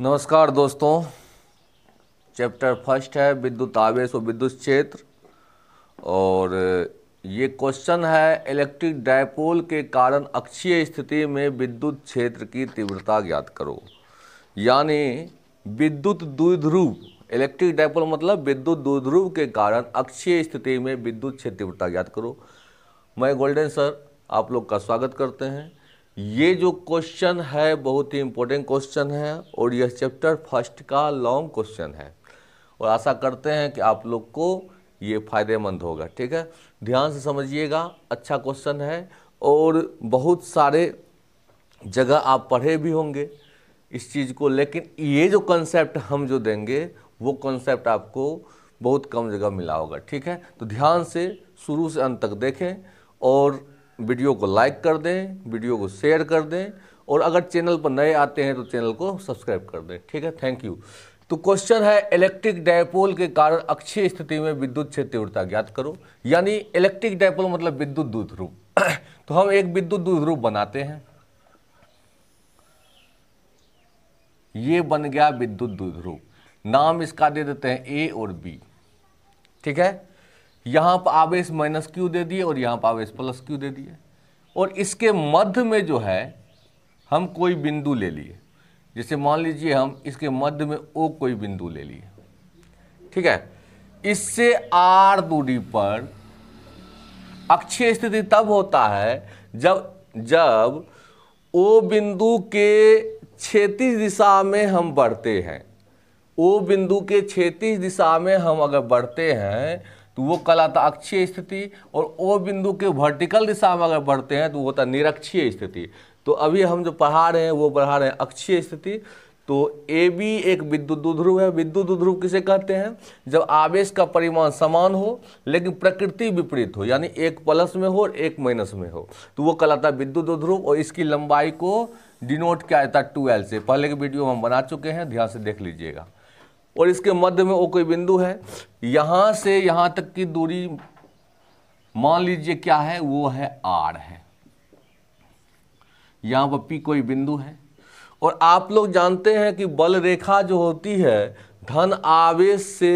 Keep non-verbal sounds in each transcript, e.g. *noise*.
नमस्कार दोस्तों chapter first है विद्युत आवेश और विद्युत क्षेत्र और ये क्वेश्चन है इलेक्ट्रिक डायपोल के कारण अक्षीय स्थिति में विद्युत क्षेत्र की तीव्रता ज्ञात करो यानी विद्युत द्विध्रुव इलेक्ट्रिक डायपोल मतलब विद्युत द्विध्रुव के कारण अक्षीय स्थिति में विद्युत क्षेत्र तीव्रता ज्ञात करो मैं गोल्डन सर आप लोग का स्वागत करते हैं ये जो क्वेश्चन है बहुत ही इम्पोर्टेंट क्वेश्चन है और यह चैप्टर फर्स्ट का लॉन्ग क्वेश्चन है और आशा करते हैं कि आप लोग को ये फायदेमंद होगा ठीक है ध्यान से समझिएगा अच्छा क्वेश्चन है और बहुत सारे जगह आप पढ़े भी होंगे इस चीज़ को लेकिन ये जो कंसेप्ट हम जो देंगे वो कंसेप्ट आपको बहुत कम जगह मिला होगा ठीक है तो ध्यान से शुरू से अंत तक देखें और वीडियो को लाइक कर दें वीडियो को शेयर कर दें और अगर चैनल पर नए आते हैं तो चैनल को सब्सक्राइब कर दें ठीक है थैंक यू तो क्वेश्चन है इलेक्ट्रिक डायपोल के कारण अक्षय स्थिति में विद्युत क्षेत्र तीव्रता ज्ञात करो यानी इलेक्ट्रिक डायपोल मतलब विद्युत दूध रूप *coughs* तो हम एक विद्युत दूध रूप बनाते हैं ये बन गया विद्युत दूध रूप नाम इसका दे देते हैं ए और बी ठीक है यहाँ पर आवेश माइनस क्यू दे दिए और यहाँ पर आवेश प्लस क्यू दे दिए और इसके मध्य में जो है हम कोई बिंदु ले लिए जैसे मान लीजिए हम इसके मध्य में ओ कोई बिंदु ले लिए ठीक है इससे आर दूरी पर अक्षीय स्थिति तब होता है जब जब ओ बिंदु के क्षेतिज दिशा में हम बढ़ते हैं ओ बिंदु के छेतीस दिशा में हम अगर बढ़ते हैं तो वो आता अक्षीय स्थिति और ओ बिंदु के वर्टिकल दिशा में अगर बढ़ते हैं तो वो होता है निरक्षीय स्थिति तो अभी हम जो पढ़ा रहे हैं वो पढ़ा रहे हैं अक्षीय स्थिति तो ए बी एक विद्युत ध्रुव है विद्युत ध्रुव किसे कहते हैं जब आवेश का परिमाण समान हो लेकिन प्रकृति विपरीत हो यानी एक प्लस में हो और एक माइनस में हो तो वो कहलाता है विद्युत ध्रुव और इसकी लंबाई को डिनोट किया जाता है ट्वेल्व से पहले के वीडियो हम बना चुके हैं ध्यान से देख लीजिएगा और इसके मध्य में वो कोई बिंदु है यहां से यहां तक की दूरी मान लीजिए क्या है वो है आर है यहां पर पी कोई बिंदु है और आप लोग जानते हैं कि बल रेखा जो होती है धन आवेश से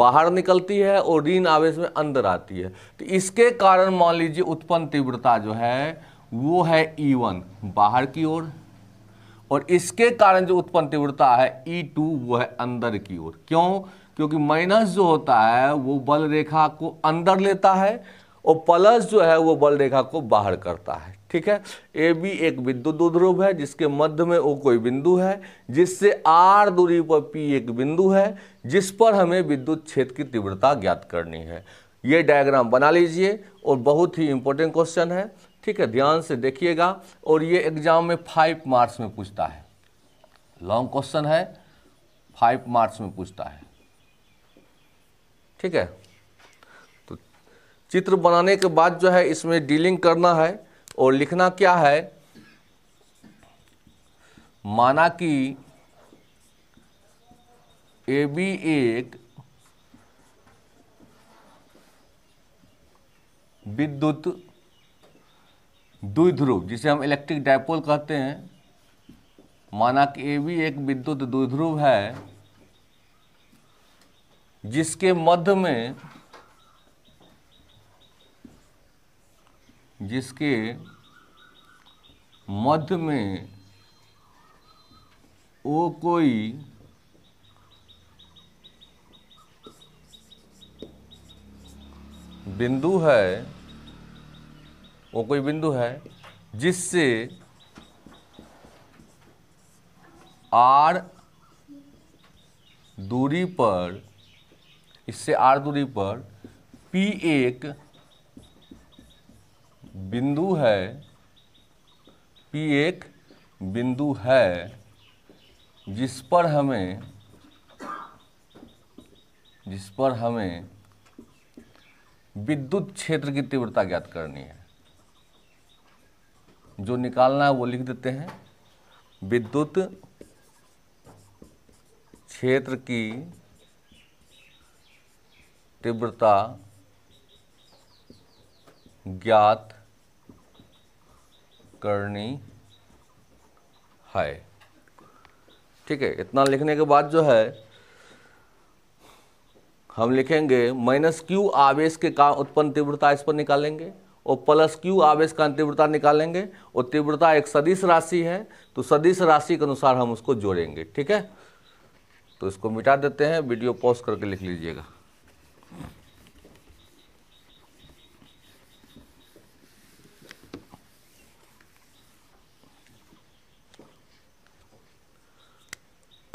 बाहर निकलती है और ऋण आवेश में अंदर आती है तो इसके कारण मान लीजिए उत्पन्न तीव्रता जो है वो है ई e वन बाहर की ओर और इसके कारण जो उत्पन्न तीव्रता है ई टू वो है अंदर की ओर क्यों क्योंकि माइनस जो होता है वो बल रेखा को अंदर लेता है और प्लस जो है वो बल रेखा को बाहर करता है ठीक है ए बी एक विद्युत ध्रुव है जिसके मध्य में ओ कोई बिंदु है जिससे आर दूरी पर पी एक बिंदु है जिस पर हमें विद्युत क्षेत्र की तीव्रता ज्ञात करनी है ये डायग्राम बना लीजिए और बहुत ही इंपॉर्टेंट क्वेश्चन है ठीक है ध्यान से देखिएगा और ये एग्जाम में फाइव मार्क्स में पूछता है लॉन्ग क्वेश्चन है फाइव मार्क्स में पूछता है ठीक है तो चित्र बनाने के बाद जो है इसमें डीलिंग करना है और लिखना क्या है माना कि ए बी एक विद्युत ध्रुव जिसे हम इलेक्ट्रिक डायपोल कहते हैं माना कि ए भी एक विद्युत ध्रुव है जिसके मध्य में जिसके मध्य में वो कोई बिंदु है वो कोई बिंदु है जिससे आर दूरी पर इससे आर दूरी पर पी एक बिंदु है पी एक बिंदु है जिस पर हमें जिस पर हमें विद्युत क्षेत्र की तीव्रता ज्ञात करनी है जो निकालना है वो लिख देते हैं विद्युत क्षेत्र की तीव्रता ज्ञात करनी है ठीक है इतना लिखने के बाद जो है हम लिखेंगे माइनस क्यू आवेश के कारण उत्पन्न तीव्रता इस पर निकालेंगे और प्लस क्यू आवेश का तीव्रता निकालेंगे और तीव्रता एक सदिश राशि है तो सदिश राशि के अनुसार हम उसको जोड़ेंगे ठीक है तो इसको मिटा देते हैं वीडियो पॉज करके लिख लीजिएगा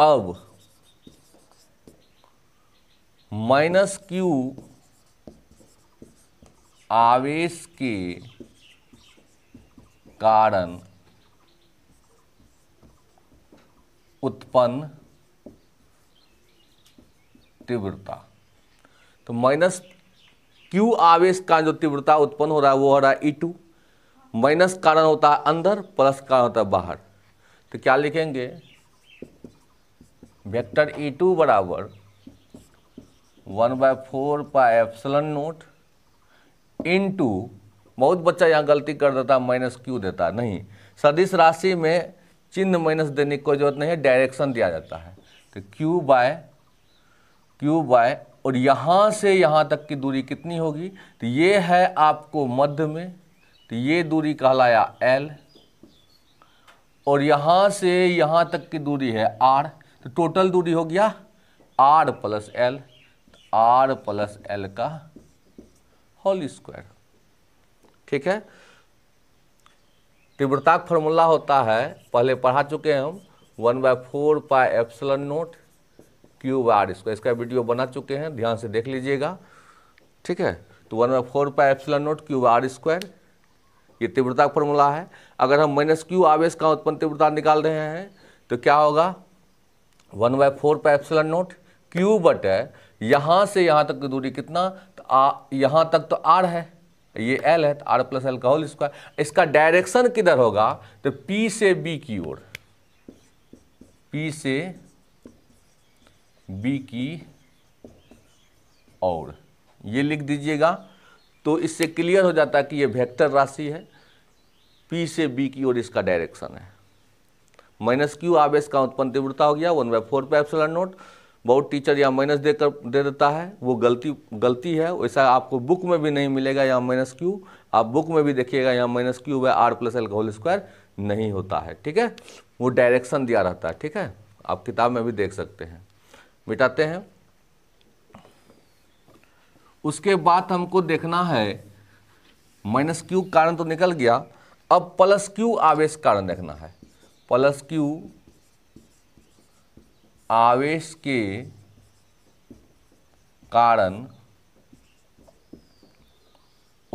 अब माइनस क्यू आवेश के कारण उत्पन्न तीव्रता तो माइनस क्यू आवेश का जो तीव्रता उत्पन्न हो रहा है वो हो रहा है ई टू माइनस कारण होता है अंदर प्लस कारण होता है बाहर तो क्या लिखेंगे वेक्टर ई टू बराबर one by four pi epsilon naught into बहुत बच्चा यहाँ गलती कर देता माइनस क्यू देता नहीं सदिश राशि में चिन्ह माइनस देने की कोई जरूरत नहीं है डायरेक्शन दिया जाता है तो क्यू बाय क्यू बाय और यहाँ से यहाँ तक की दूरी कितनी होगी तो ये है आपको मध्य में तो ये दूरी कहलाया एल और यहाँ से यहाँ तक की दूरी है आर तो टोटल दूरी हो गया R plus L R plus L का होल स्क्वायर ठीक है तीव्रता का फॉर्मूला होता है पहले पढ़ा चुके हैं हम one by four pi epsilon naught Q by R square इसका वीडियो बना चुके हैं ध्यान से देख लीजिएगा ठीक है तो one by four pi epsilon naught Q by R square ये तीव्रता का फॉर्मूला है अगर हम माइनस क्यू आवेश का उत्पन्न तीव्रता निकाल रहे हैं तो क्या होगा one by four pi epsilon naught Q बट है यहाँ से यहाँ तक की दूरी कितना आ यहाँ तक तो आर है ये एल है तो आर प्लस एल का होल स्क्वायर इसका डायरेक्शन किधर होगा तो पी से बी की ओर पी से बी की और ये लिख दीजिएगा तो इससे क्लियर हो जाता है कि ये वेक्टर राशि है पी से बी की ओर इसका डायरेक्शन है माइनस क्यू आवेश का उत्पन्न तीव्रता हो गया one by four pi epsilon naught बहुत टीचर या माइनस देकर दे देता है वो गलती गलती है वैसा आपको बुक में भी नहीं मिलेगा यहाँ माइनस क्यू आप बुक में भी देखिएगा यहाँ minus Q by R plus L का होल स्क्वायर नहीं होता है ठीक है वो डायरेक्शन दिया रहता है ठीक है आप किताब में भी देख सकते हैं मिटाते हैं उसके बाद हमको देखना है माइनस क्यू कारण तो निकल गया अब प्लस क्यू आवेश कारण देखना है प्लस क्यू आवेश के कारण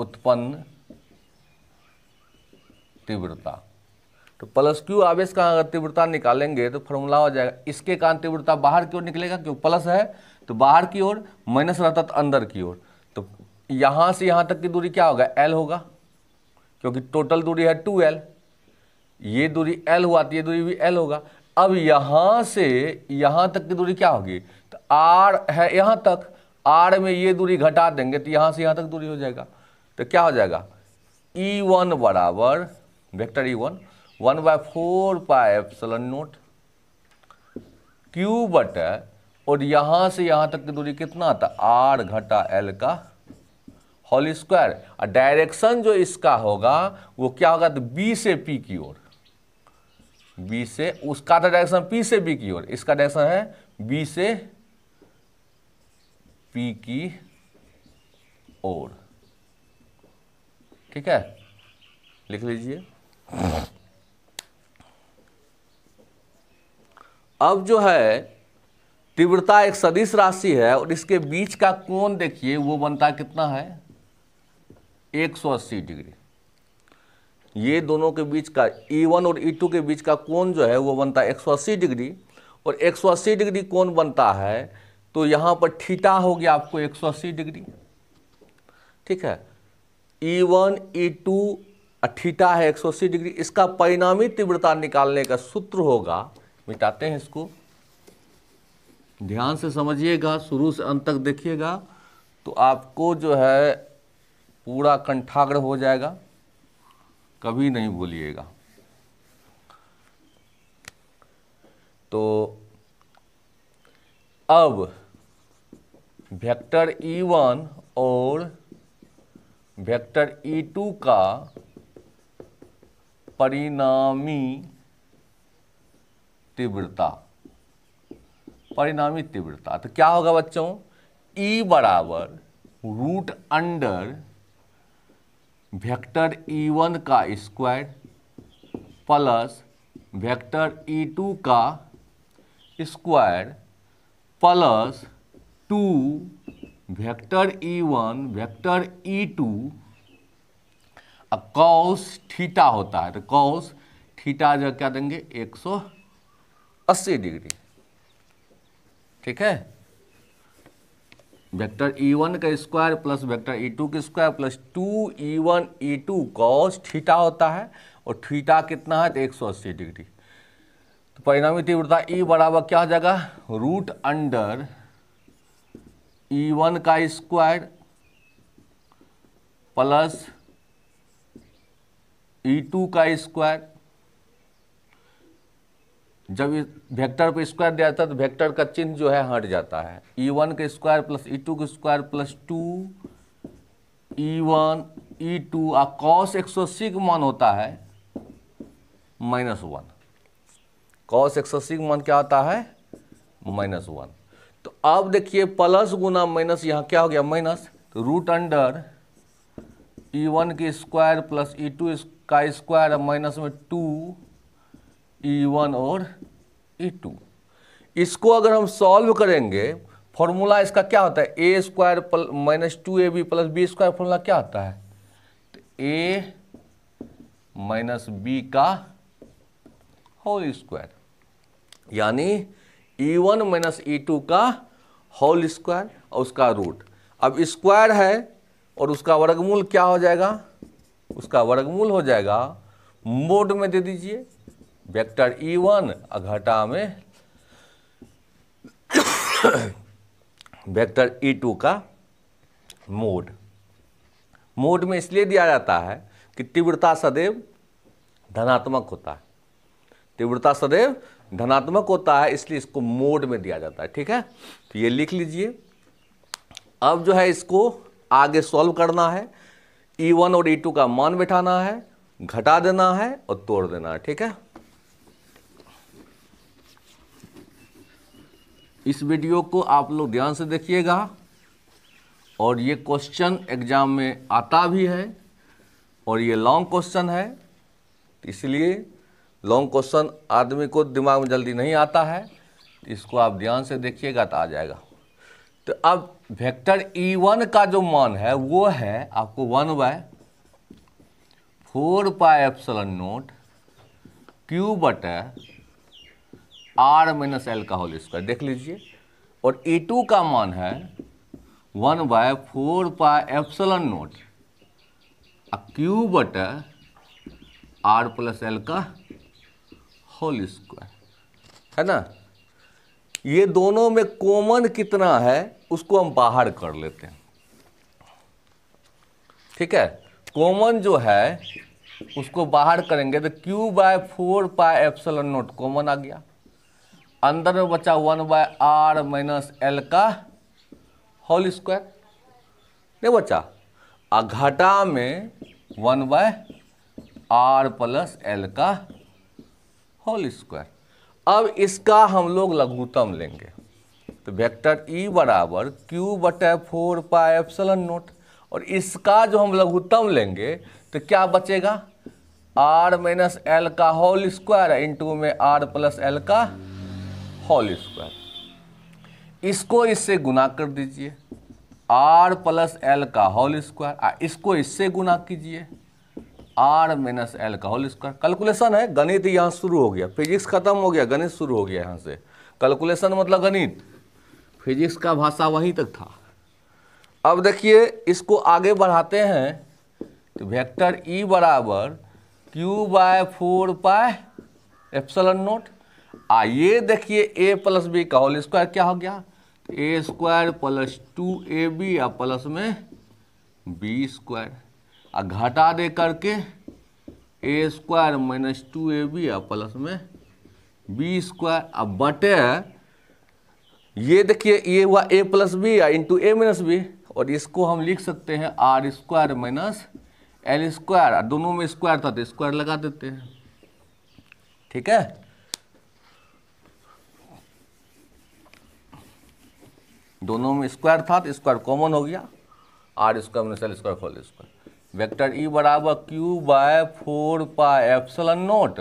उत्पन्न तीव्रता तो प्लस क्यू आवेश का अगर तीव्रता निकालेंगे तो फॉर्मूला हो जाएगा इसके कारण तीव्रता बाहर की ओर निकलेगा क्यों प्लस है तो बाहर की ओर माइनस रहता तो अंदर की ओर तो यहां से यहां तक की दूरी क्या होगा एल होगा क्योंकि टोटल दूरी है टू एल ये दूरी एल हुआ तो ये दूरी भी एल होगा अब यहाँ से यहाँ तक की दूरी क्या होगी तो आर है यहाँ तक आर में ये दूरी घटा देंगे तो यहाँ से यहाँ तक दूरी हो जाएगा तो क्या हो जाएगा ई e वन बराबर vector E e one one by four pi epsilon naught Q बट और यहाँ से यहाँ तक की दूरी कितना था तो आर घटा एल का होल स्क्वायर और डायरेक्शन जो इसका होगा वो क्या होगा तो बी से पी की ओर बी से उसका था डायरेक्शन पी से बी की ओर इसका डायरेक्शन है बी से पी की ओर ठीक है लिख लीजिए अब जो है तीव्रता एक सदिश राशि है और इसके बीच का कोण देखिए वो बनता कितना है 180 डिग्री ये दोनों के बीच का E1 और E2 के बीच का कोण जो है वो बनता है एक डिग्री और एक डिग्री कोण बनता है तो यहाँ पर ठीटा हो गया आपको एक डिग्री ठीक है E one E two theta है एक डिग्री इसका परिणामी तीव्रता निकालने का सूत्र होगा मिटाते हैं इसको ध्यान से समझिएगा शुरू से अंत तक देखिएगा तो आपको जो है पूरा कंठाग्र हो जाएगा कभी नहीं भूलिएगा तो अब वेक्टर ई वन और वेक्टर टू e का परिणामी तीव्रता परिणामी तीव्रता तो क्या होगा बच्चों ई e बराबर root under vector E e one का square plus vector E e two का square plus two vector E e one vector E two cos theta होता है तो कॉस थीटा जो क्या देंगे 180 डिग्री ठीक है वेक्टर ई e वन का square plus vector E e two का square plus two E one E two cos theta होता है और थीटा कितना है तो एक सौ अस्सी डिग्री तो परिणामी तीव्रता ई e बराबर क्या हो जाएगा रूट अंडर ई वन का स्क्वायर प्लस ई टू का स्क्वायर जब वेक्टर को स्क्वायर दिया जाता है तो वेक्टर का चिन्ह जो है हट जाता है ई वन का स्क्वायर प्लस ई टू का square plus two E one E two और कॉस एक सौ अस्सी का मान होता है माइनस वन कॉस एक सौ अस्सी का मान क्या होता है माइनस वन तो अब देखिए प्लस गुना माइनस यहाँ क्या हो गया माइनस तो रूट अंडर ई वन के स्क्वायर प्लस ई टू का स्क्वायर माइनस में टू E1 और E2 इसको अगर हम सॉल्व करेंगे फॉर्मूला इसका क्या होता है A square plus minus two A B plus B square formula क्या होता है तो ए माइनस बी का होल स्क्वायर यानी E one minus E two का होल स्क्वायर और उसका रूट अब स्क्वायर है और उसका वर्गमूल क्या हो जाएगा उसका वर्गमूल हो जाएगा मोड में दे दीजिए ई वन વન घटा में वेक्टर ई e टू का मोड मोड में इसलिए दिया जाता है कि तीव्रता सदैव धनात्मक होता है तीव्रता सदैव धनात्मक होता है इसलिए इसको मोड में दिया जाता है ठीक है तो ये लिख लीजिए अब जो है इसको आगे सॉल्व करना है ई e वन और ई e टू का मान बैठाना है घटा देना है और तोड़ देना है ठीक है इस वीडियो को आप लोग ध्यान से देखिएगा और ये क्वेश्चन एग्ज़ाम में आता भी है और ये लॉन्ग क्वेश्चन है इसलिए लॉन्ग क्वेश्चन आदमी को दिमाग में जल्दी नहीं आता है इसको आप ध्यान से देखिएगा तो आ जाएगा तो अब वेक्टर ई वन का जो मान है वो है आपको one by four pi epsilon naught Q बटे आर माइनस एल का होल स्क्वायर देख लीजिए और ए e टू का मान है one by four pi epsilon naught आ क्यू बट आर प्लस एल का होल स्क्वायर है ना ये दोनों में कॉमन कितना है उसको हम बाहर कर लेते हैं ठीक है कॉमन जो है उसको बाहर करेंगे तो Q by four pi epsilon naught common आ गया अंदर में बचा one by R minus L का होल स्क्वायर नहीं बचा आ घटा में one by R plus L का होल स्क्वायर अब इसका हम लोग लघुतम लेंगे तो वेक्टर ई e बराबर क्यू बटे फोर पा एप्सलन नोट और इसका जो हम लघुतम लेंगे तो क्या बचेगा आर माइनस एल का होल स्क्वायर इंटू में आर प्लस एल का होल स्क्वायर इसको इससे गुना कर दीजिए आर प्लस एल का होल स्क्वायर इसको इससे गुना कीजिए आर माइनस एल का होल स्क्वायर कैलकुलेशन है गणित यहाँ शुरू हो गया फिजिक्स खत्म हो गया गणित शुरू हो गया यहाँ से कैलकुलेशन मतलब गणित फिजिक्स का भाषा वहीं तक था अब देखिए इसको आगे बढ़ाते हैं तो वेक्टर ई e बराबर Q by four pi epsilon naught आइए देखिए ए प्लस बी का होल स्क्वायर क्या हो गया A square plus two A B या प्लस में बी स्क्वायर आ घटा दे करके A square minus two A B या प्लस में बी स्क्वायर अब बटे ये देखिए ये हुआ ए प्लस बी या इंटू ए माइनस बी और इसको हम लिख सकते हैं R square minus L square दोनों में स्क्वायर था तो स्क्वायर लगा देते हैं ठीक है दोनों में स्क्वायर था तो स्क्वायर कॉमन हो गया R square minus L square whole square vector E e बराबर Q by four pi epsilon naught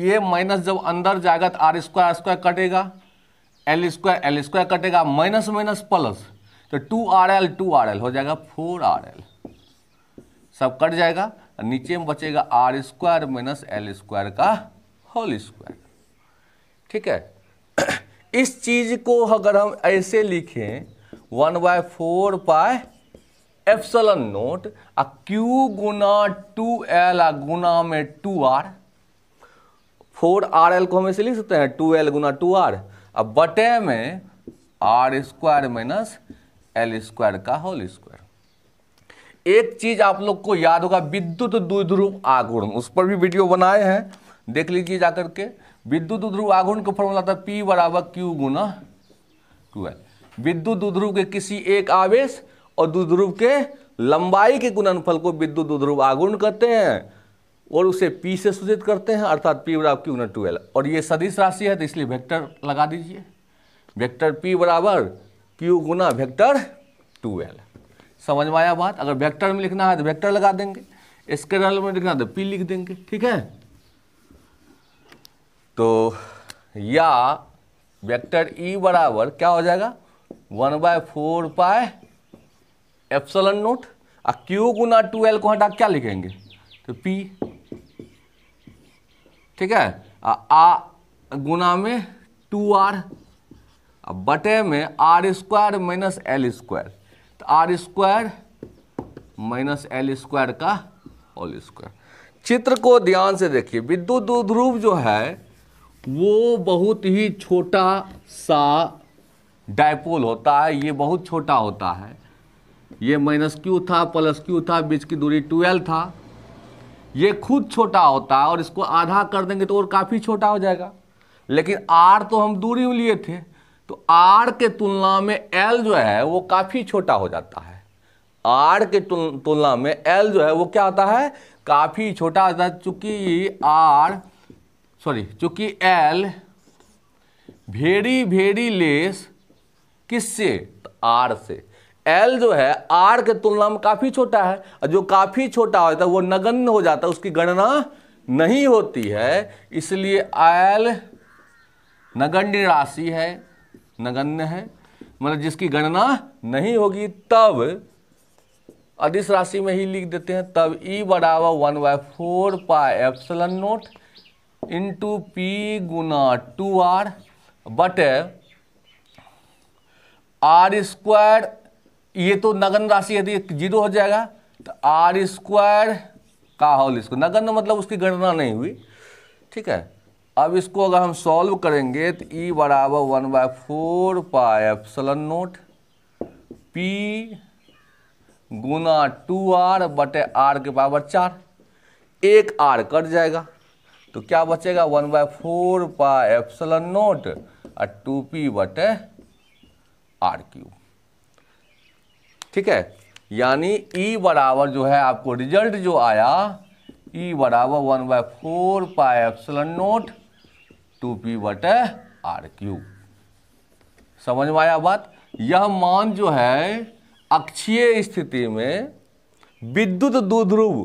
ये माइनस जब अंदर जाएगा तो आर स्क्वायर स्क्वायर कटेगा एल स्क्वायर एल स्क्वायर कटेगा माइनस माइनस प्लस तो two R L two R L हो जाएगा फोर आर एल सब कट जाएगा नीचे में बचेगा R square minus L square का होल स्क्वायर ठीक है इस चीज़ को अगर हम ऐसे लिखें one by four pi epsilon naught आ क्यू गुना टू एल आ गुना में two R four R L को हम ऐसे लिख सकते हैं टू एल गुना टू आर अब बटे में R square minus L square का होल स्क्वायर एक चीज आप लोग को याद होगा विद्युत द्विध्रुव आघूर्ण उस पर भी वीडियो बनाए हैं देख लीजिए जाकर के विद्युत उध्रुव आघूर्ण का फॉर्मूला था पी बराबर क्यू गुना एल विद्युत उध्रुव के किसी एक आवेश और दुध्रुव के लंबाई के गुणनफल को विद्युत उध्रुव आगुण कहते हैं और उसे पी से सूचित करते हैं अर्थात पी बराबर क्यू गुना ट्वेल्व और ये सदिश राशि है तो इसलिए वेक्टर लगा दीजिए वेक्टर पी बराबर क्यू गुना वेक्टर ट्वेल्व समझ में आया बात अगर वेक्टर में लिखना है तो वेक्टर लगा देंगे स्केलर में लिखना है तो पी लिख देंगे ठीक है तो या वेक्टर ई e बराबर क्या हो जाएगा one by four pi epsilon naught और क्यू गुना टू एल को हटा क्या लिखेंगे तो पी ठीक है आ, आ गुना में टू आर बटे में R square minus L square तो R square minus L square का होल स्क्वायर चित्र को ध्यान से देखिए विद्युत ध्रुव जो है वो बहुत ही छोटा सा डायपोल होता है ये बहुत छोटा होता है ये माइनस क्यू था प्लस क्यू था बीच की दूरी ट्वेल्व था ये खुद छोटा होता है और इसको आधा कर देंगे तो और काफ़ी छोटा हो जाएगा लेकिन आर तो हम दूरी में लिए थे तो आर के तुलना में एल जो है वो काफ़ी छोटा हो जाता है आर के तुलना में एल जो है वो क्या होता है काफ़ी छोटा होता है चूँकि आर सॉरी चूंकि एल भेरी भेरी लेस किससे तो आर से एल जो है आर के तुलना में काफ़ी छोटा है और जो काफ़ी छोटा होता है वो नगण्य हो जाता है उसकी गणना नहीं होती है इसलिए एल नगण्य राशि है नगण्य है मतलब जिसकी गणना नहीं होगी तब अधिस राशि में ही लिख देते हैं तब ई e बराबर one by four pi epsilon naught into P गुना टू आर बटे आर स्क्वायर ये तो नगन राशि यदि जीरो हो जाएगा तो आर स्क्वायर का होल इसको नगन तो मतलब उसकी गणना नहीं हुई ठीक है अब इसको अगर हम सॉल्व करेंगे तो ई e बराबर one by four epsilon naught P गुना टू आर बटे आर के पावर चार एक आर कट जाएगा तो क्या बचेगा one by four pi epsilon naught और टू पी बटे आर क्यू ठीक है यानी ई e बराबर जो है आपको रिजल्ट जो आया ई e बराबर one by four pi epsilon naught two P बटे आर क्यू समझ में आया बात यह मान जो है अक्षीय स्थिति में विद्युत दुध्रुव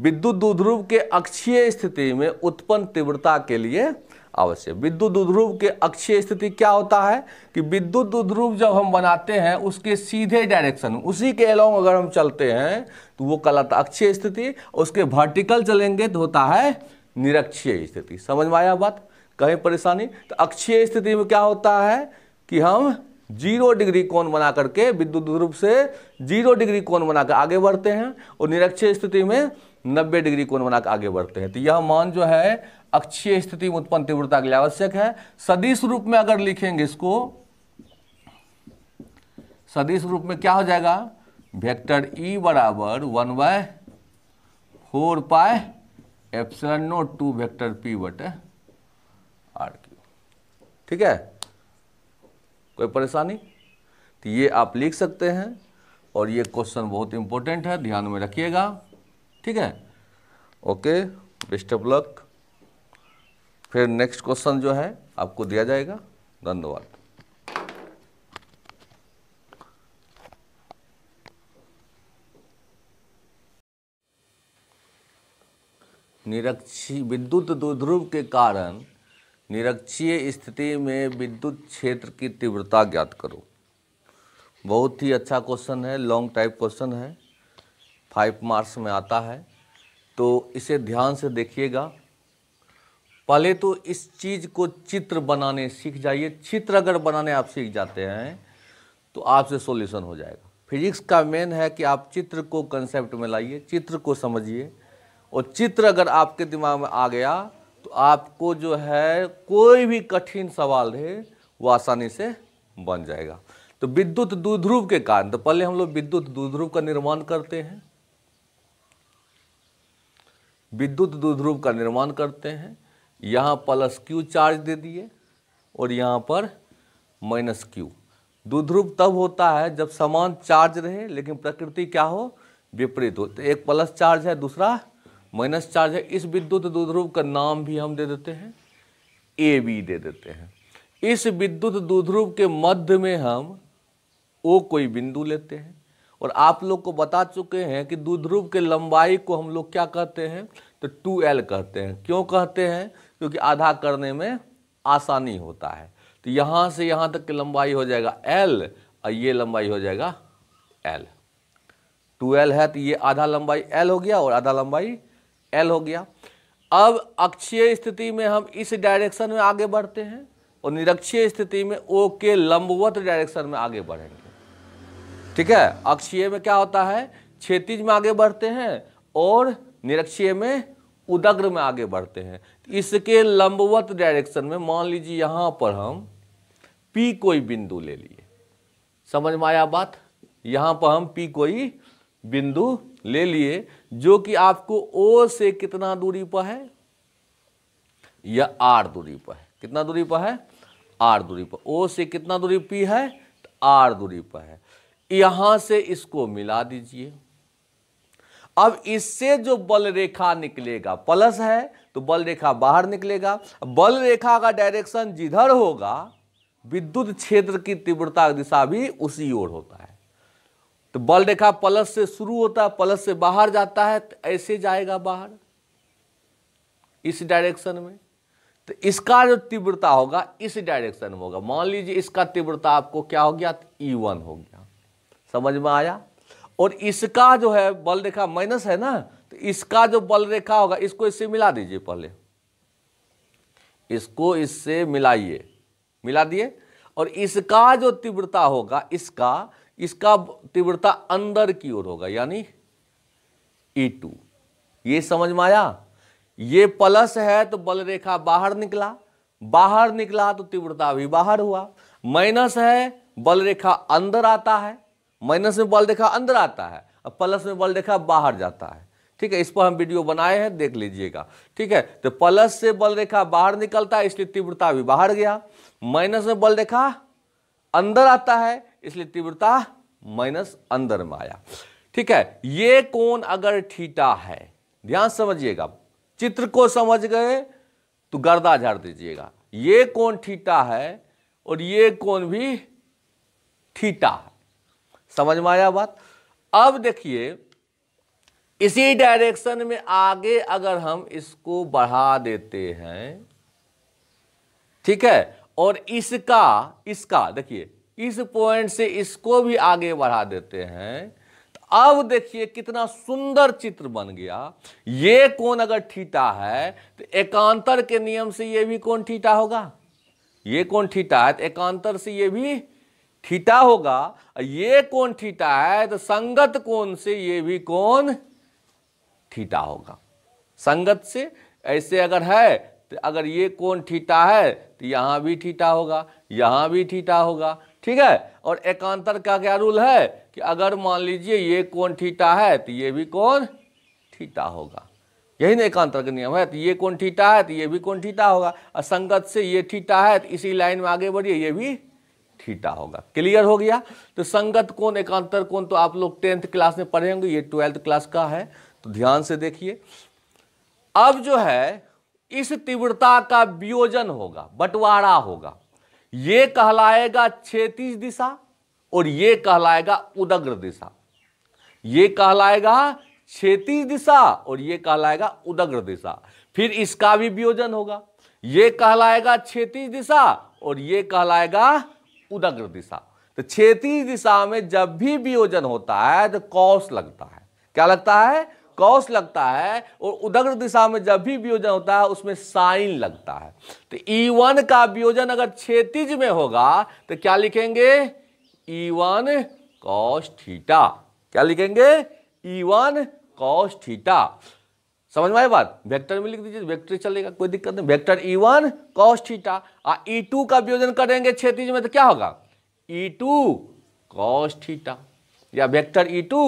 विद्युत दुध्रुव के अक्षीय स्थिति में उत्पन्न तीव्रता के लिए आवश्यक विद्युत उद्रुव के अक्षीय स्थिति क्या होता है कि विद्युत उद्रुव जब हम बनाते हैं उसके सीधे डायरेक्शन उसी के अलोंग अगर हम चलते हैं तो वो कहलाता अक्षीय स्थिति उसके वर्टिकल चलेंगे तो होता है निरक्षीय स्थिति समझ में आया बात कहीं परेशानी तो अक्षीय स्थिति में क्या होता है कि हम जीरो डिग्री कोण बना करके विद्युत रूप से जीरो डिग्री कोण बनाकर आगे बढ़ते हैं और निरक्षीय स्थिति में 90 डिग्री कोण बनाकर आगे बढ़ते हैं तो यह मान जो है अक्षीय स्थिति में उत्पन्न तीव्रता के लिए आवश्यक है सदिश रूप में अगर लिखेंगे इसको सदिश रूप में क्या हो जाएगा वेक्टर ई e बराबर one by four pi epsilon naught two vector P बट आर क्यू ठीक है कोई परेशानी तो ये आप लिख सकते हैं और ये क्वेश्चन बहुत इंपॉर्टेंट है ध्यान में रखिएगा ठीक है ओके बेस्ट ऑफ लक फिर नेक्स्ट क्वेश्चन जो है आपको दिया जाएगा धन्यवाद निरक्षी विद्युत दुध्रुव के कारण निरक्षीय स्थिति में विद्युत क्षेत्र की तीव्रता ज्ञात करो बहुत ही अच्छा क्वेश्चन है लॉन्ग टाइप क्वेश्चन है फाइव मार्क्स में आता है तो इसे ध्यान से देखिएगा पहले तो इस चीज़ को चित्र बनाने सीख जाइए चित्र अगर बनाने आप सीख जाते हैं तो आपसे सॉल्यूशन हो जाएगा फिजिक्स का मेन है कि आप चित्र को कंसेप्ट में लाइए चित्र को समझिए और चित्र अगर आपके दिमाग में आ गया तो आपको जो है कोई भी कठिन सवाल है वो आसानी से बन जाएगा तो विद्युत दुध्रुव के कारण तो पहले हम लोग विद्युत दुध्रुव का निर्माण करते हैं विद्युत द्विध्रुव का निर्माण करते हैं यहाँ प्लस क्यू चार्ज दे दिए और यहाँ पर माइनस क्यू दुध्रुव तब होता है जब समान चार्ज रहे लेकिन प्रकृति क्या हो विपरीत हो तो एक प्लस चार्ज है दूसरा माइनस चार्ज है इस विद्युत दुध्रुव का नाम भी हम दे देते हैं ए बी दे देते हैं इस विद्युत दुध्रुव के मध्य में हम ओ कोई बिंदु लेते हैं और आप लोग को बता चुके हैं कि दुध्रुव के लंबाई को हम लोग क्या कहते हैं तो टू एल कहते हैं क्यों कहते हैं क्योंकि आधा करने में आसानी होता है तो यहाँ से यहाँ तक की लंबाई हो जाएगा एल और ये लंबाई हो जाएगा एल टू एल है तो ये आधा लंबाई एल हो गया और आधा लंबाई एल हो गया अब अक्षीय स्थिति में हम इस डायरेक्शन में आगे बढ़ते हैं और निरक्षीय स्थिति में ओ के लंबवत डायरेक्शन में आगे बढ़ेंगे ठीक है अक्षीय में क्या होता है क्षेत्रीज में आगे बढ़ते हैं और निरक्षीय में उदग्र में आगे बढ़ते हैं इसके लंबवत डायरेक्शन में मान लीजिए यहां पर हम पी कोई बिंदु ले लिए समझ में आया बात यहां पर हम पी कोई बिंदु ले लिए जो कि आपको ओ से कितना दूरी पर है या आर दूरी पर है कितना दूरी पर है आर दूरी पर ओ से कितना दूरी पी है तो आर दूरी पर है यहां से इसको मिला दीजिए अब इससे जो बल रेखा निकलेगा प्लस है तो बल रेखा बाहर निकलेगा बल रेखा का डायरेक्शन जिधर होगा विद्युत क्षेत्र की तीव्रता की दिशा भी उसी ओर होता है तो बल रेखा प्लस से शुरू होता है प्लस से बाहर जाता है तो ऐसे जाएगा बाहर इस डायरेक्शन में तो इसका जो तीव्रता होगा इस डायरेक्शन में होगा मान लीजिए इसका तीव्रता आपको क्या हो गया ई e वन हो गया समझ में आया और इसका जो है बल रेखा माइनस है ना तो इसका जो बल रेखा होगा इसको इससे मिला दीजिए पहले इसको इससे मिलाइए मिला दिए और इसका जो तीव्रता होगा इसका इसका तीव्रता अंदर की ओर होगा यानी ई e टू ये समझ में आया ये प्लस है तो बल रेखा बाहर निकला बाहर निकला तो तीव्रता भी बाहर हुआ माइनस है बल रेखा अंदर आता है माइनस में बॉल देखा अंदर आता है और प्लस में बॉल देखा बाहर जाता है ठीक है इस पर हम वीडियो बनाए हैं देख लीजिएगा ठीक है तो प्लस से बल रेखा बाहर निकलता है इसलिए तीव्रता भी बाहर गया माइनस में बल रेखा अंदर आता है इसलिए तीव्रता माइनस अंदर में आया ठीक है ये कोण अगर ठीटा है ध्यान समझिएगा चित्र को समझ गए तो गर्दा झाड़ दीजिएगा ये कोण ठीटा है और ये कोण भी ठीटा है समझ में आया बात अब देखिए इसी डायरेक्शन में आगे अगर हम इसको बढ़ा देते हैं ठीक है और इसका इसका देखिए इस पॉइंट से इसको भी आगे बढ़ा देते हैं तो अब देखिए कितना सुंदर चित्र बन गया ये कोण अगर ठीटा है तो एकांतर के नियम से ये भी कोण ठीटा होगा ये कोण ठीटा है तो एकांतर से ये भी थीटा होगा ये कौन थीटा है तो संगत कौन से ये भी कौन थीटा होगा संगत से ऐसे अगर है तो अगर ये कौन थीटा है तो यहाँ भी थीटा होगा यहां भी थीटा होगा ठीक है और एकांतर का क्या रूल है कि अगर मान लीजिए ये कौन थीटा है तो ये भी कौन थीटा होगा यही ना एकांतर का नियम है तो ये कौन थीटा है तो ये भी कौन थीटा होगा असंगत से ये थीटा है तो इसी लाइन में आगे बढ़िए ये भी थीटा होगा क्लियर हो गया तो संगत कोण एकांतर कोण तो आप लोग टेंथ क्लास में पढ़े होंगे ये ट्वेल्थ क्लास का है तो ध्यान से देखिए अब जो है इस तीव्रता का वियोजन होगा बंटवारा होगा ये कहलाएगा क्षेतिज दिशा और ये कहलाएगा उदग्र दिशा ये कहलाएगा क्षेतिज दिशा और ये कहलाएगा उदग्र दिशा फिर इसका भी वियोजन होगा ये कहलाएगा क्षेतिज दिशा और ये कहलाएगा उदग्र दिशा तो क्षेत्रीय दिशा में जब भी वियोजन होता है तो कौश लगता है क्या लगता है कौश लगता है और उदग्र दिशा में जब भी वियोजन होता है उसमें साइन लगता है तो ई e का वियोजन अगर क्षेत्रीज में होगा तो क्या लिखेंगे ई वन कौश थीटा क्या लिखेंगे ई वन कौश थीटा समझ में आए बात वेक्टर में लिख दीजिए वेक्टर चलेगा कोई दिक्कत नहीं vector E one cos theta आ ई e टू का वियोजन करेंगे तीज में तो क्या होगा ई टू कॉस ठीटा या vector E two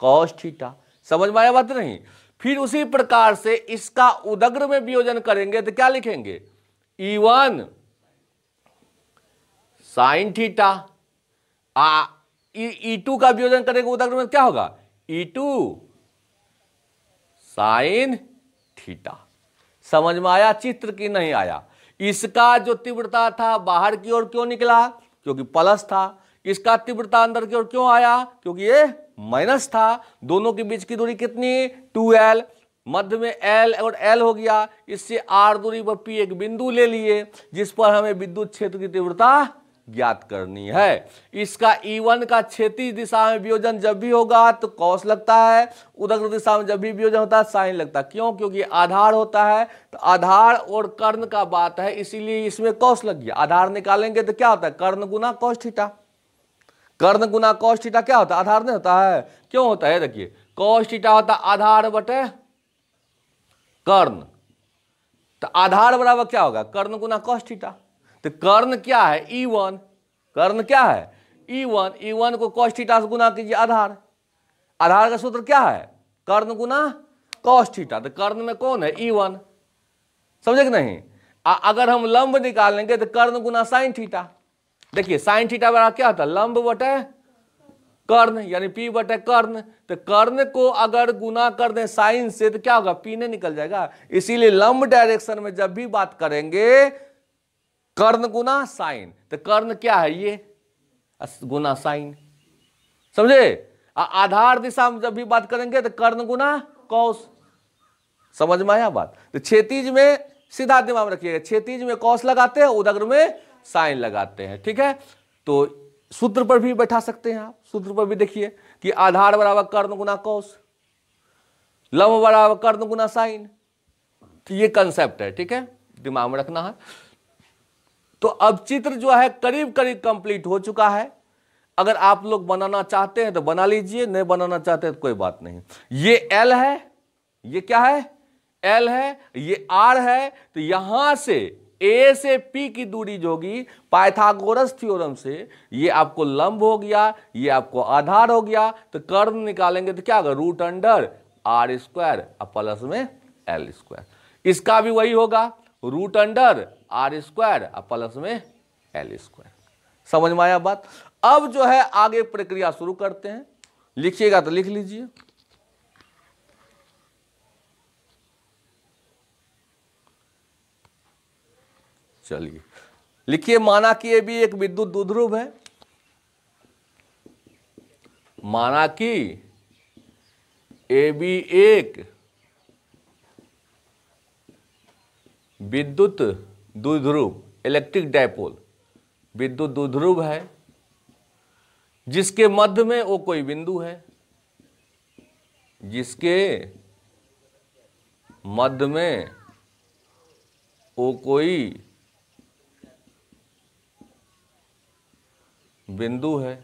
cos theta समझ में आया बात नहीं फिर उसी प्रकार से इसका उदग्र में वियोजन करेंगे तो क्या लिखेंगे ई वन साइन ठीटा आ ई टू e का वियोजन करेंगे उदग्र में क्या होगा E e two sine theta समझ में आया चित्र की नहीं आया इसका जो तीव्रता था बाहर की ओर क्यों निकला क्योंकि प्लस था इसका तीव्रता अंदर की ओर क्यों आया क्योंकि ये माइनस था दोनों के बीच की दूरी कितनी टू एल मध्य में एल और एल हो गया इससे आर दूरी पर पी एक बिंदु ले लिए जिस पर हमें विद्युत क्षेत्र की तीव्रता ज्ञात करनी है इसका E1 का क्षेत्रीय दिशा में वियोजन जब भी होगा तो कौश लगता है उदग्र दिशा में जब भी वियोजन होता है साइन लगता है क्यों क्योंकि आधार होता है तो आधार और कर्ण का बात है इसीलिए इसमें कौश लग गया आधार निकालेंगे तो क्या होता है कर्ण गुना कॉस कर्ण गुना कॉस क्या होता है आधार नहीं होता है क्यों होता है देखिए कॉस होता आधार बटे कर्ण तो आधार बराबर क्या होगा कर्ण गुना कॉस तो कर्ण क्या है ई e वन कर्ण क्या है ई वन ई वन को कौष्ठीटा से गुना कीजिए आधार आधार का सूत्र क्या है कर्ण गुना कॉस्टिटा तो कर्ण में कौन है ई e वन समझे कि नहीं आ, अगर हम लंब निकालेंगे तो कर्ण गुना साइन थीटा देखिए साइन थीटा बड़ा क्या होता है लंब बटे कर्ण यानी पी बटे कर्ण तो कर्ण को अगर गुना कर दें साइन से तो क्या होगा पी ने निकल जाएगा इसीलिए लंब डायरेक्शन में जब भी बात करेंगे कर्ण गुना साइन तो कर्ण क्या है ये गुना साइन समझे आधार दिशा में जब भी बात करेंगे तो कर्ण गुना कौश समझ में आया बात तो क्षेत्रीज में सीधा दिमाग में रखिएगा क्षेत्रीज में कौश लगाते हैं उदग्र में साइन लगाते हैं ठीक है तो सूत्र पर भी बैठा सकते हैं आप सूत्र पर भी देखिए कि आधार बराबर कर्ण गुना कौश लव बराबर कर्ण गुना साइन तो ये कंसेप्ट है ठीक है दिमाग में रखना है तो अब चित्र जो है करीब करीब कंप्लीट हो चुका है अगर आप लोग बनाना चाहते हैं तो बना लीजिए नहीं बनाना चाहते हैं तो कोई बात नहीं ये एल है ये क्या है एल है ये आर है तो यहां से ए से पी की दूरी जो होगी पाइथागोरस थ्योरम से ये आपको लंब हो गया ये आपको आधार हो गया तो कर्व निकालेंगे तो क्या होगा रूट अंडर आर स्क्वायर और प्लस में एल स्क्वायर इसका भी वही होगा रूट अंडर आर स्क्वायर और प्लस में एल स्क्वायर समझ में आया बात अब जो है आगे प्रक्रिया शुरू करते हैं लिखिएगा तो लिख लीजिए चलिए लिखिए माना कि यह भी एक विद्युत दुध्रुव है माना कि ए बी एक विद्युत दुध्रुव इलेक्ट्रिक डायपोल विद्युत दुध्रुव है जिसके मध्य में वो कोई बिंदु है जिसके मध्य में वो कोई बिंदु है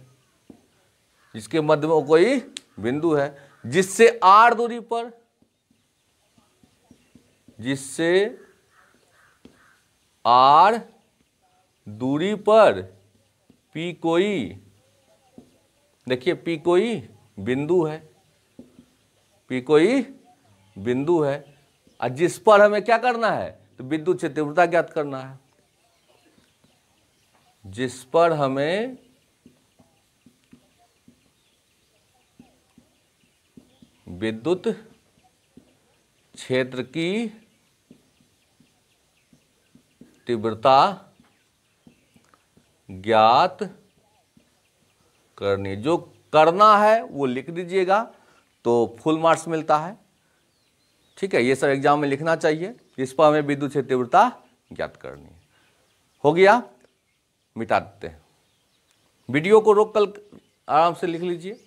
जिसके मध्य में वो कोई बिंदु है जिससे आर दूरी पर जिससे आर दूरी पर पी कोई देखिए पी कोई बिंदु है पी कोई बिंदु है और जिस पर हमें क्या करना है तो विद्युत तीव्रता ज्ञात करना है जिस पर हमें विद्युत क्षेत्र की तीव्रता ज्ञात करनी जो करना है वो लिख दीजिएगा तो फुल मार्क्स मिलता है ठीक है ये सब एग्जाम में लिखना चाहिए इस पर हमें विद्युत से तीव्रता ज्ञात करनी है हो गया मिटा देते हैं वीडियो को रोक कल आराम से लिख लीजिए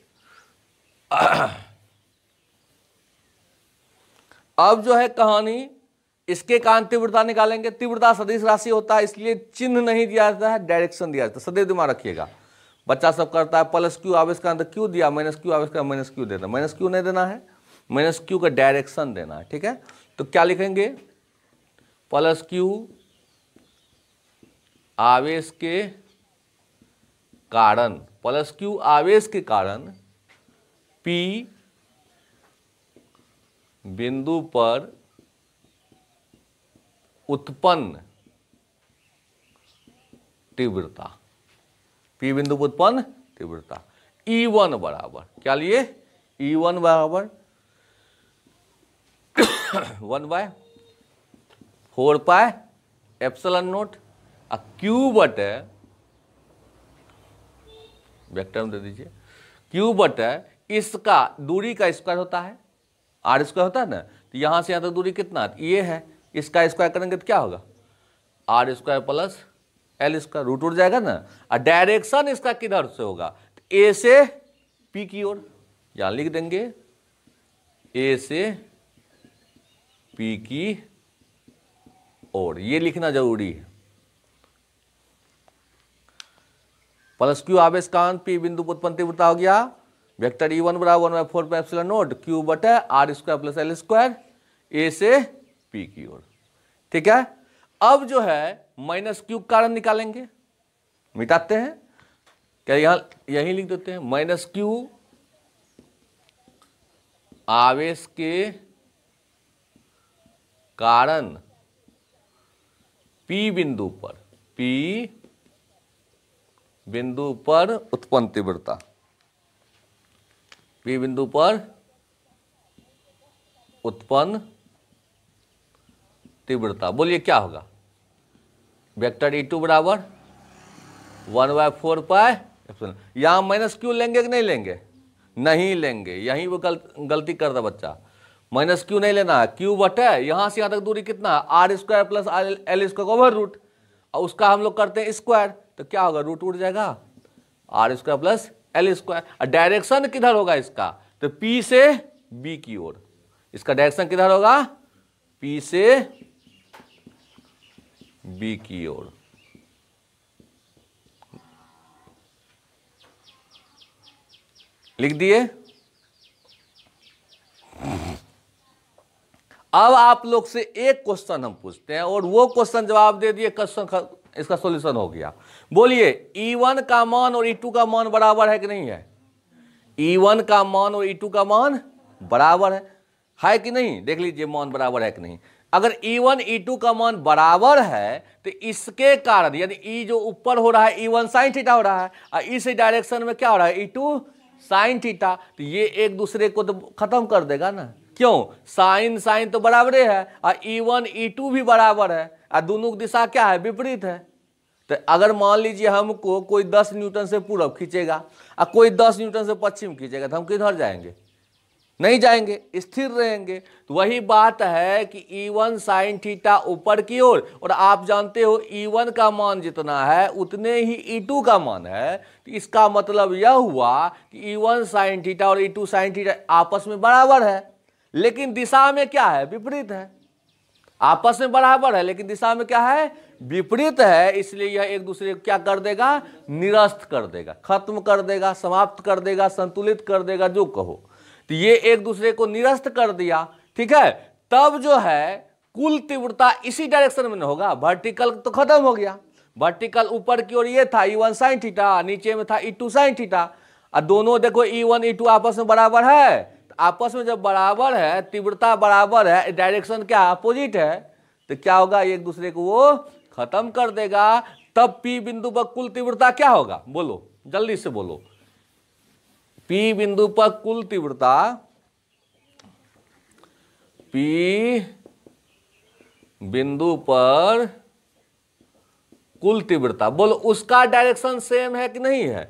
*clears throat* अब जो है कहानी इसके कारण तीव्रता निकालेंगे तीव्रता सदिश राशि होता है इसलिए चिन्ह नहीं दिया जाता है डायरेक्शन दिया जाता है सदैव दिमाग रखिएगा बच्चा सब करता है प्लस क्यू आवेश का क्यू दिया माइनस क्यू आवेश का माइनस क्यू देना माइनस क्यू नहीं देना है माइनस क्यू का डायरेक्शन देना है ठीक है तो क्या लिखेंगे प्लस क्यू आवेश के कारण प्लस क्यू आवेश के कारण पी बिंदु पर उत्पन्न तीव्रता पी बिंदु उत्पन्न तीव्रता ई e वन बराबर क्या लिए E1 वन बराबर one by four pi epsilon naught आ क्यू बट वेक्टर में दे दीजिए क्यू बट इसका दूरी का स्क्वायर होता है आर स्क्वायर होता है ना तो यहां से यहां तक दूरी कितना ये है इसका स्क्वायर करेंगे तो क्या होगा R square plus L square root उड़ जाएगा ना और डायरेक्शन इसका किधर से होगा ए तो से पी की ओर यहाँ लिख देंगे ए से पी की ओर ये लिखना जरूरी है प्लस क्यू आवेश कांत पी बिंदु उत्पत्ति हो गया वेक्टर ई वन बराबर one by four pi epsilon naught Q बटे R square plus L square A से पी की ओर ठीक है अब जो है माइनस क्यू कारण निकालेंगे मिटाते हैं क्या यहां यही लिख देते हैं माइनस क्यू आवेश के कारण पी बिंदु पर पी बिंदु पर उत्पन्न तीव्रता पी बिंदु पर उत्पन्न तीव्रता बोलिए क्या होगा वेक्टर ई टू बराबर वन बाय फोर पाए यहाँ माइनस क्यू लेंगे कि नहीं लेंगे नहीं लेंगे यहीं वो गल, गलती कर रहा बच्चा माइनस क्यू नहीं लेना है क्यू बट है यहाँ से यहाँ तक दूरी कितना है R square plus L square over root और उसका हम लोग करते हैं स्क्वायर तो क्या होगा रूट उठ जाएगा R square plus L square और डायरेक्शन किधर होगा इसका तो पी से बी की ओर इसका डायरेक्शन किधर होगा पी से बी की ओर लिख दिए अब आप लोग से एक क्वेश्चन हम पूछते हैं और वो क्वेश्चन जवाब दे दिए क्वेश्चन इसका सॉल्यूशन हो गया बोलिए ई e वन का मान और E2 का मान बराबर है कि नहीं है ई e वन का मान और E2 का मान बराबर है है कि नहीं देख लीजिए मान बराबर है कि नहीं अगर ई वन ई टू का मान बराबर है तो इसके कारण यानी ई e जो ऊपर हो रहा है ई वन साइन थीटा हो रहा है और इस डायरेक्शन में क्या हो रहा है ई टू साइन थीटा तो ये एक दूसरे को तो खत्म कर देगा ना क्यों साइन साइन तो बराबर है और ई वन ई टू भी बराबर है और दोनों की दिशा क्या है विपरीत है तो अगर मान लीजिए हमको कोई दस न्यूटन से पूरब खींचेगा और कोई दस न्यूटन से पश्चिम खींचेगा तो हम किधर जाएंगे नहीं जाएंगे स्थिर रहेंगे तो वही बात है कि ई वन साइन थीटा ऊपर की ओर और, और आप जानते हो ई e वन का मान जितना है उतने ही ई e टू का मान है तो इसका मतलब यह हुआ कि ई वन साइन थीटा और ई टू साइन थीटा आपस में बराबर है लेकिन दिशा में क्या है विपरीत है आपस में बराबर है लेकिन दिशा में क्या है विपरीत है इसलिए यह एक दूसरे को क्या कर देगा निरस्त कर देगा खत्म कर देगा समाप्त कर देगा संतुलित कर देगा जो कहो तो ये एक दूसरे को निरस्त कर दिया ठीक है तब जो है कुल तीव्रता इसी डायरेक्शन में होगा वर्टिकल तो खत्म हो गया वर्टिकल ऊपर की ओर ये था ई वन साइन थीटा नीचे में था ई टू साइन थीटा और दोनों देखो ई वन ई टू आपस में बराबर है तो आपस में जब बराबर है तीव्रता बराबर है डायरेक्शन क्या अपोजिट है तो क्या होगा एक दूसरे को वो खत्म कर देगा तब पी बिंदु पर कुल तीव्रता क्या होगा बोलो जल्दी से बोलो P बिंदु पर कुल तीव्रता P बिंदु पर कुल तीव्रता बोलो उसका डायरेक्शन सेम है कि नहीं है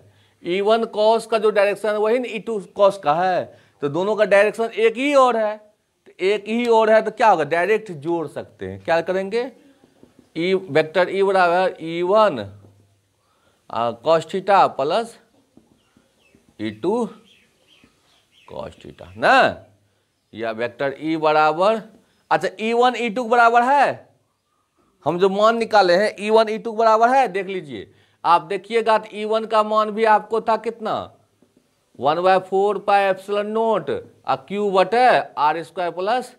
ई वन कॉस का जो डायरेक्शन है वही ना ई टू कॉस का है तो दोनों का डायरेक्शन एक ही और है तो एक ही और है तो क्या होगा डायरेक्ट जोड़ सकते हैं क्या करेंगे ई वेक्टर ई बराबर E one cos theta plus E two cos theta ना या वेक्टर ई e बराबर अच्छा ई वन ई टू के बराबर है हम जो मान निकाले हैं ई वन ई टू के बराबर है देख लीजिए आप देखिएगा तो ई e वन का मान भी आपको था कितना one by four pi epsilon naught आ क्यू बटे R square plus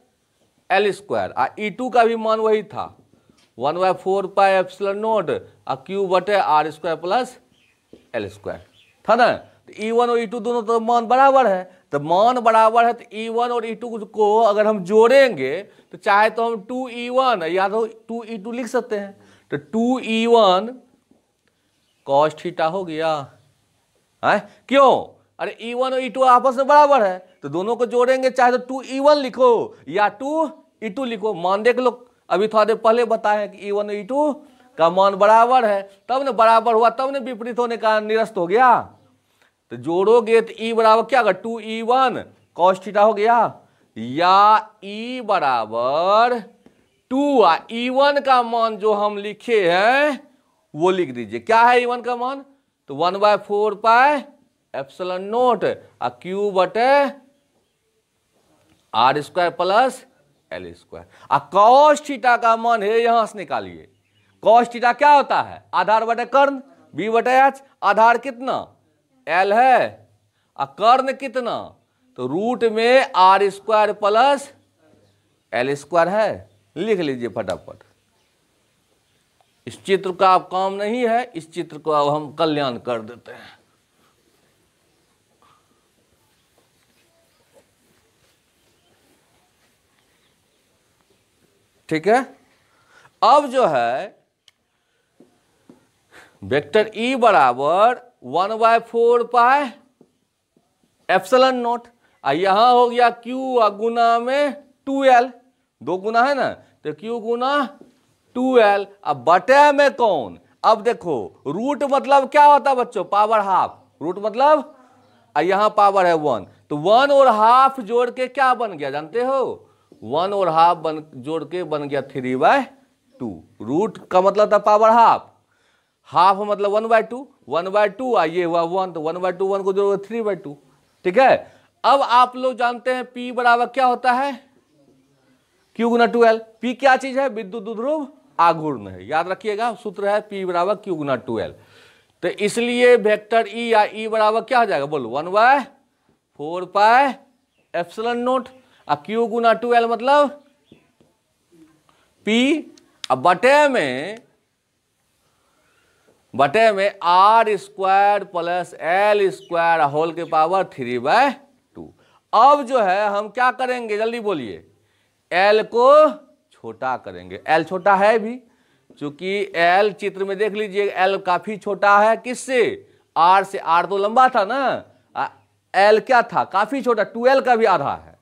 L square आ ई e टू का भी मान वही था one by four pi epsilon naught आ क्यू बटे R square plus L square था ना तो ई e वन और ई e टू दोनों तो मान बराबर है तो मान बराबर है तो ई e वन और ई टू को अगर हम जोड़ेंगे तो चाहे तो हम टू ई वन या तो टू ई टू लिख सकते हैं तो two E one cos theta हो गया है क्यों अरे ई वन और ई टू आपस में बराबर है तो दोनों को जोड़ेंगे चाहे तो टू ई वन लिखो या टू ई टू लिखो मान देख लो अभी थोड़ा देर पहले बताए कि ई वन और ई टू का मान बराबर है तब ने बराबर हुआ तब ने विपरीत होने का निरस्त हो गया तो जोड़ोगे तो ई e बराबर क्या होगा टू ई वन कॉस्टिटा हो गया या ई e बराबर टू आ ई वन का मान जो हम लिखे हैं वो लिख दीजिए क्या है ई e वन का मान तो one by four pi epsilon naught आ क्यू बटे R square plus L square आ कॉस्टिटा का मान है यहां से निकालिए कॉस्टिटा क्या होता है आधार बटे कर्ण बी बटे एच आधार कितना एल है और कर्ण कितना तो रूट में R square plus L square है लिख लीजिए फटाफट इस चित्र का अब काम नहीं है इस चित्र को अब हम कल्याण कर देते हैं ठीक है अब जो है वेक्टर ई e बराबर one by four pi epsilon note और यहाँ हो गया क्यू गुना में टू एल दो गुना है ना तो क्यू गुना टू एल अब बटे में कौन अब देखो रूट मतलब क्या होता है बच्चों पावर हाफ रूट मतलब यहाँ पावर है वन तो वन और हाफ जोड़ के क्या बन गया जानते हो वन और हाफ बन जोड़ के बन गया थ्री बाय टू रूट का मतलब था पावर हाफ हाफ मतलब one by two one by two आइए हुआ वन तो वन बाय टू वन को जो थ्री बाय टू ठीक है अब आप लोग जानते हैं पी बराबर क्या होता है क्यू गुना एल पी क्या चीज है विद्युत ध्रुव आघूर्ण है याद रखिएगा सूत्र है पी बराबर क्यू गुना एल तो इसलिए वेक्टर ई e या ई e बराबर क्या हो जाएगा बोलो one by four pi epsilon naught और क्यू गुना एल मतलब पी अब बटे में बटे में R square plus L square whole के पावर थ्री बाय टू अब जो है हम क्या करेंगे जल्दी बोलिए एल को छोटा करेंगे एल छोटा है भी चूंकि एल चित्र में देख लीजिए एल काफ़ी छोटा है किससे आर से आर तो लंबा था ना एल क्या था काफ़ी छोटा टू एल का भी आधा है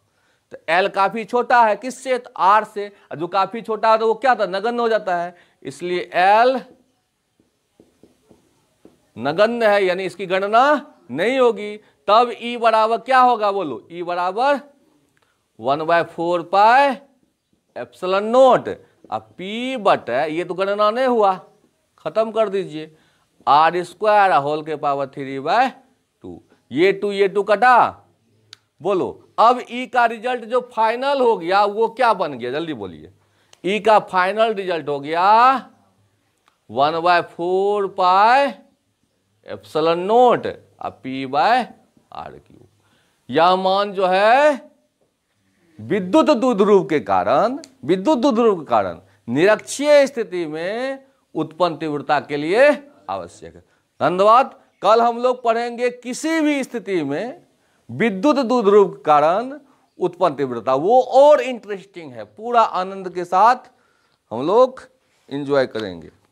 तो एल काफ़ी छोटा है किससे तो आर से जो काफ़ी छोटा है तो वो क्या था नगन हो जाता है इसलिए एल नगन्य है यानी इसकी गणना नहीं होगी तब ई e बराबर क्या होगा बोलो ई e बराबर one by four pi epsilon naught P पी बट ये तो गणना नहीं हुआ खत्म कर दीजिए आर स्क्वायर होल के पावर थ्री बाय टू ये टू ये टू कटा बोलो अब ई e का रिजल्ट जो फाइनल हो गया वो क्या बन गया जल्दी बोलिए ई e का फाइनल रिजल्ट हो गया one by four pi epsilon naught और पी बाय आर क्यू यह मान जो है विद्युत दुध्रुव के कारण विद्युत दुध्रुव के कारण निरक्षीय स्थिति में उत्पन्न तीव्रता के लिए आवश्यक है धन्यवाद कल हम लोग पढ़ेंगे किसी भी स्थिति में विद्युत दुध्रुव के कारण उत्पन्न तीव्रता वो और इंटरेस्टिंग है पूरा आनंद के साथ हम लोग इंजॉय करेंगे